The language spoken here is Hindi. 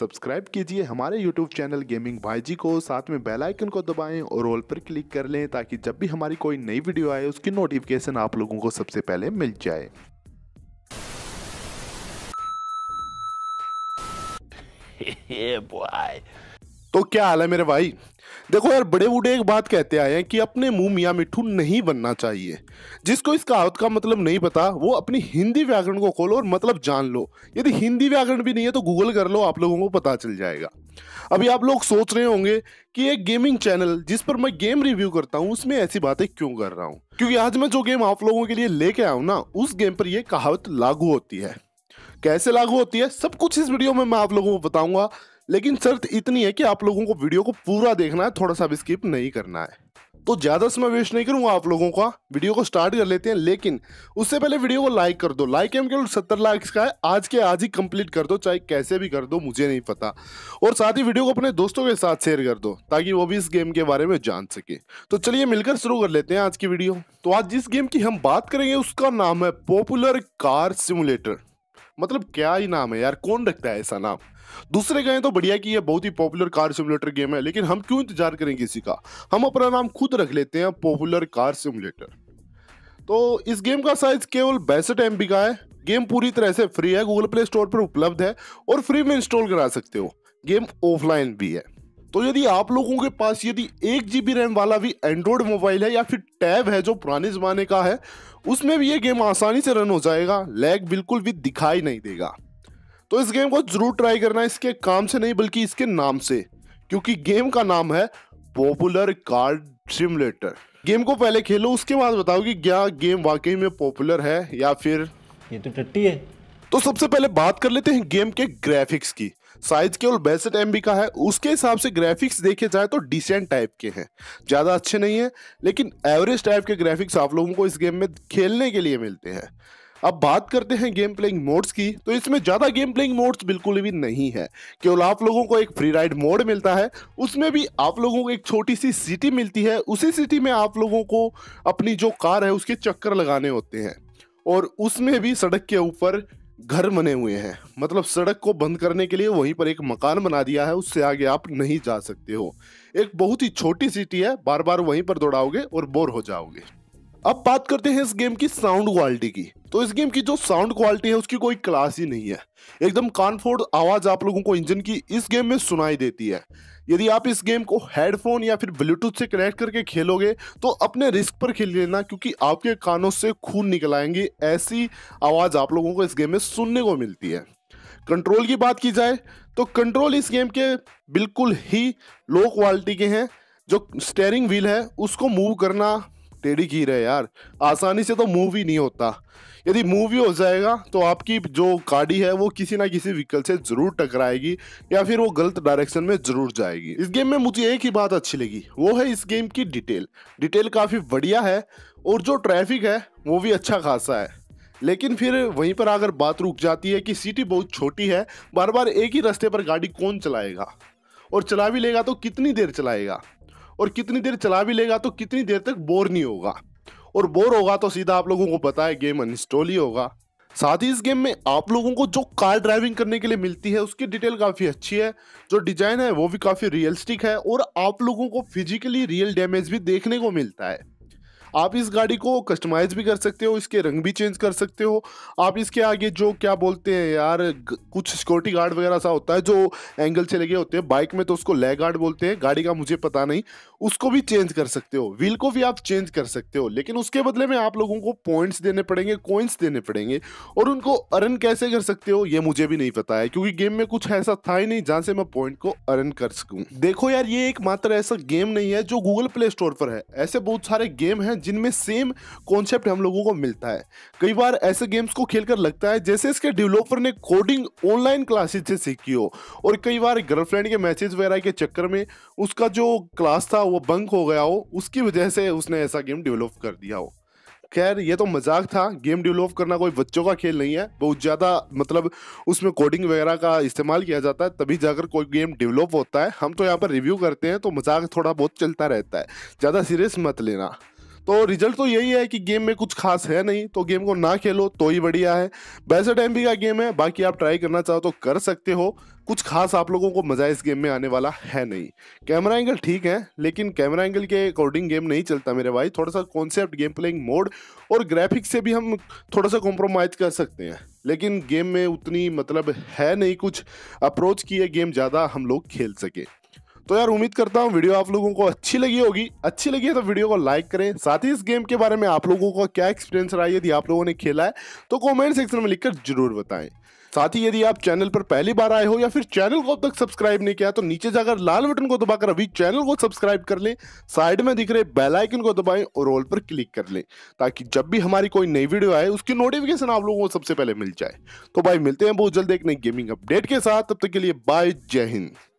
सब्सक्राइब कीजिए हमारे यूट्यूब चैनल गेमिंग भाई जी को साथ में बेल आइकन को दबाएं और ऑल पर क्लिक कर लें ताकि जब भी हमारी कोई नई वीडियो आए उसकी नोटिफिकेशन आप लोगों को सबसे पहले मिल जाए तो क्या हाल है मेरे भाई देखो यार बड़े बूढ़े एक बात कहते आए हैं कि अपने मुंह मियाँ मिठू नहीं बनना चाहिए जिसको इस कहावत का मतलब नहीं पता वो अपनी हिंदी व्याकरण को खोलो और मतलब जान लो यदि हिंदी व्याकरण भी नहीं है तो गूगल कर लो आप लोगों को पता चल जाएगा अभी आप लोग सोच रहे होंगे कि एक गेमिंग चैनल जिस पर मैं गेम रिव्यू करता हूँ उसमें ऐसी बातें क्यों कर रहा हूँ क्योंकि आज मैं जो गेम आप लोगों के लिए लेके आया ना उस गेम पर यह कहावत लागू होती है कैसे लागू होती है सब कुछ इस वीडियो में मैं आप लोगों को बताऊंगा लेकिन शर्त इतनी है कि आप लोगों को वीडियो को पूरा देखना है थोड़ा सा भी स्किप नहीं करना है तो ज़्यादा समय वेस्ट नहीं करूंगा आप लोगों का वीडियो को स्टार्ट कर लेते हैं लेकिन उससे पहले वीडियो को लाइक कर दो लाइक एम केवल सत्तर लाख का है आज के आज ही कंप्लीट कर दो चाहे कैसे भी कर दो मुझे नहीं पता और साथ ही वीडियो को अपने दोस्तों के साथ शेयर कर दो ताकि वो भी इस गेम के बारे में जान सके तो चलिए मिलकर शुरू कर लेते हैं आज की वीडियो तो आज जिस गेम की हम बात करेंगे उसका नाम है पॉपुलर कार सिमुलेटर मतलब क्या ही नाम है यार कौन रखता है ऐसा नाम दूसरे कहें तो बढ़िया कि यह बहुत ही पॉपुलर कार सिमुलेटर गेम है लेकिन हम क्यों इंतजार करेंगे किसी का हम अपना नाम खुद रख लेते हैं पॉपुलर कार सिमुलेटर तो इस गेम का साइज केवल बैसठ एम का है गेम पूरी तरह से फ्री है गूगल प्ले स्टोर पर उपलब्ध है और फ्री में इंस्टॉल करा सकते हो गेम ऑफलाइन भी है तो यदि आप लोगों के पास यदि एक जी बी रैम वाला भी एंड्रॉयड मोबाइल है या फिर टैब है जो पुराने ज़माने का है उसमें भी ये गेम आसानी से रन हो जाएगा लैग बिल्कुल भी दिखाई नहीं देगा तो इस गेम को जरूर ट्राई करना इसके काम से नहीं बल्कि इसके नाम से क्योंकि गेम का नाम है पॉपुलर कार्ड सिमुलेटर गेम को पहले खेलो उसके बाद बताओ कि क्या गेम वाकई में पॉपुलर है या फिर ये तो टट्टी है तो सबसे पहले बात कर लेते हैं गेम के ग्राफिक्स की साइज केवल बैसठ एम का है उसके हिसाब से ग्राफिक्स देखे जाए तो डिसेंट टाइप के हैं ज़्यादा अच्छे नहीं हैं लेकिन एवरेज टाइप के ग्राफिक्स आप लोगों को इस गेम में खेलने के लिए मिलते हैं अब बात करते हैं गेम प्लेइंग मोड्स की तो इसमें ज़्यादा गेम प्लेइंग मोड्स बिल्कुल भी नहीं है केवल आप लोगों को एक फ्री राइड मोड मिलता है उसमें भी आप लोगों को एक छोटी सी सिटी मिलती है उसी सिटी में आप लोगों को अपनी जो कार है उसके चक्कर लगाने होते हैं और उसमें भी सड़क के ऊपर घर बने हुए हैं मतलब सड़क को बंद करने के लिए वहीं पर एक मकान बना दिया है उससे आगे आप नहीं जा सकते हो एक बहुत ही छोटी सिटी है बार बार वहीं पर दौड़ाओगे और बोर हो जाओगे अब बात करते हैं इस गेम की साउंड क्वालिटी की तो इस गेम की जो साउंड क्वालिटी है उसकी कोई क्लास ही नहीं है एकदम कानफोर्ड आवाज आप लोगों को इंजन की इस गेम में सुनाई देती है यदि आप इस गेम को हेडफोन या फिर ब्लूटूथ से कनेक्ट करके खेलोगे तो अपने रिस्क पर खेल लेना क्योंकि आपके कानों से खून निकल आएंगे ऐसी आवाज आप लोगों को इस गेम में सुनने को मिलती है कंट्रोल की बात की जाए तो कंट्रोल इस गेम के बिल्कुल ही लो क्वालिटी के हैं जो स्टेयरिंग व्हील है उसको मूव करना टेढ़ी खीर है यार आसानी से तो मूव ही नहीं होता यदि मूव ही हो जाएगा तो आपकी जो गाड़ी है वो किसी ना किसी व्हीकल से ज़रूर टकराएगी या फिर वो गलत डायरेक्शन में ज़रूर जाएगी इस गेम में मुझे एक ही बात अच्छी लगी वो है इस गेम की डिटेल डिटेल काफ़ी बढ़िया है और जो ट्रैफिक है वो भी अच्छा खासा है लेकिन फिर वहीं पर अगर बात रुक जाती है कि सिटी बहुत छोटी है बार बार एक ही रास्ते पर गाड़ी कौन चलाएगा और चला भी लेगा तो कितनी देर चलाएगा और कितनी देर चला भी लेगा तो कितनी देर तक बोर नहीं होगा और बोर होगा तो सीधा आप लोगों को पता है गेम अनइंस्टॉल ही होगा साथ ही इस गेम में आप लोगों को जो कार ड्राइविंग करने के लिए मिलती है उसकी डिटेल काफ़ी अच्छी है जो डिजाइन है वो भी काफ़ी रियलिस्टिक है और आप लोगों को फिजिकली रियल डैमेज भी देखने को मिलता है आप इस गाड़ी को कस्टमाइज़ भी कर सकते हो इसके रंग भी चेंज कर सकते हो आप इसके आगे जो क्या बोलते हैं यार कुछ सिक्योरिटी गार्ड वगैरह सा होता है जो एंगल से लगे होते हैं बाइक में तो उसको लेग गार्ड बोलते हैं गाड़ी का मुझे पता नहीं उसको भी चेंज कर सकते हो व्हील को भी आप चेंज कर सकते हो लेकिन उसके बदले में आप लोगों को पॉइंट्स देने पड़ेंगे कॉइन्स देने पड़ेंगे और उनको अर्न कैसे कर सकते हो ये मुझे भी नहीं पता है क्योंकि गेम में कुछ ऐसा था ही नहीं जहाँ से मैं पॉइंट को अर्न कर सकूँ देखो यार ये एक मात्र ऐसा गेम नहीं है जो गूगल प्ले स्टोर पर है ऐसे बहुत सारे गेम हैं जिनमें सेम कॉन्सेप्ट हम लोगों को मिलता है कई बार ऐसे गेम्स को खेलकर लगता है जैसे इसके डेवलपर ने कोडिंग ऑनलाइन क्लासेज से सीखी हो और कई बार गर्लफ्रेंड के मैसेज वगैरह के चक्कर में उसका जो क्लास था वो बंक हो गया हो उसकी वजह से उसने ऐसा गेम डेवलप कर दिया हो खैर ये तो मजाक था गेम डेवलप करना कोई बच्चों का खेल नहीं है बहुत ज़्यादा मतलब उसमें कोडिंग वगैरह का इस्तेमाल किया जाता है तभी जाकर कोई गेम डेवलप होता है हम तो यहाँ पर रिव्यू करते हैं तो मजाक थोड़ा बहुत चलता रहता है ज़्यादा सीरियस मत लेना तो रिजल्ट तो यही है कि गेम में कुछ खास है नहीं तो गेम को ना खेलो तो ही बढ़िया है वैसे टाइम भी का गेम है बाकी आप ट्राई करना चाहो तो कर सकते हो कुछ खास आप लोगों को मज़ा इस गेम में आने वाला है नहीं कैमरा एंगल ठीक है लेकिन कैमरा एंगल के अकॉर्डिंग गेम नहीं चलता मेरे भाई थोड़ा सा कॉन्सेप्ट गेम प्लेइंग मोड और ग्राफिक्स से भी हम थोड़ा सा कॉम्प्रोमाइज़ कर सकते हैं लेकिन गेम में उतनी मतलब है नहीं कुछ अप्रोच की गेम ज़्यादा हम लोग खेल सकें तो यार उम्मीद करता हूँ वीडियो आप लोगों को अच्छी लगी होगी अच्छी लगी है तो वीडियो को लाइक करें साथ ही इस गेम के बारे में आप लोगों का क्या एक्सपीरियंस रहा है यदि आप लोगों ने खेला है तो कमेंट सेक्शन में लिखकर जरूर बताएं साथ ही यदि आप चैनल पर पहली बार आए हो या फिर चैनल को अब तक सब्सक्राइब नहीं किया तो नीचे जाकर लाल बटन को दबाकर अभी चैनल को सब्सक्राइब कर लें साइड में दिख रहे बेल आइकन को दबाएं और ऑल पर क्लिक कर लें ताकि जब भी हमारी कोई नई वीडियो आए उसकी नोटिफिकेशन आप लोगों को सबसे पहले मिल जाए तो भाई मिलते हैं बहुत जल्द एक नई गेमिंग अपडेट के साथ तब तक के लिए बाय जय हिंद